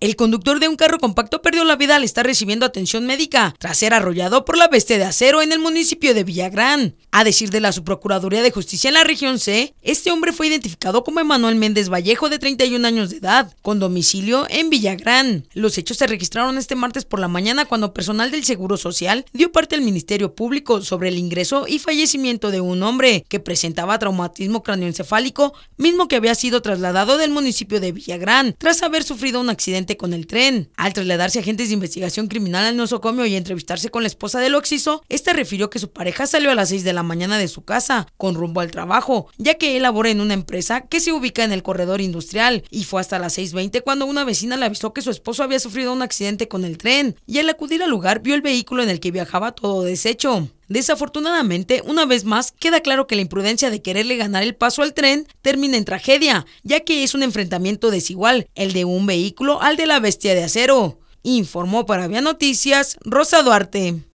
El conductor de un carro compacto perdió la vida al estar recibiendo atención médica tras ser arrollado por la bestia de acero en el municipio de Villagrán. A decir de la Subprocuraduría de Justicia en la región C, este hombre fue identificado como Emanuel Méndez Vallejo de 31 años de edad, con domicilio en Villagrán. Los hechos se registraron este martes por la mañana cuando personal del Seguro Social dio parte al Ministerio Público sobre el ingreso y fallecimiento de un hombre que presentaba traumatismo cráneoencefálico, mismo que había sido trasladado del municipio de Villagrán tras haber sufrido un accidente con el tren. Al trasladarse agentes de investigación criminal al nosocomio y entrevistarse con la esposa del Oxiso, este refirió que su pareja salió a las 6 de la mañana de su casa, con rumbo al trabajo, ya que él labora en una empresa que se ubica en el corredor industrial, y fue hasta las 6.20 cuando una vecina le avisó que su esposo había sufrido un accidente con el tren, y al acudir al lugar vio el vehículo en el que viajaba todo deshecho. Desafortunadamente, una vez más, queda claro que la imprudencia de quererle ganar el paso al tren termina en tragedia, ya que es un enfrentamiento desigual, el de un vehículo al de la bestia de acero. Informó para Vía Noticias Rosa Duarte.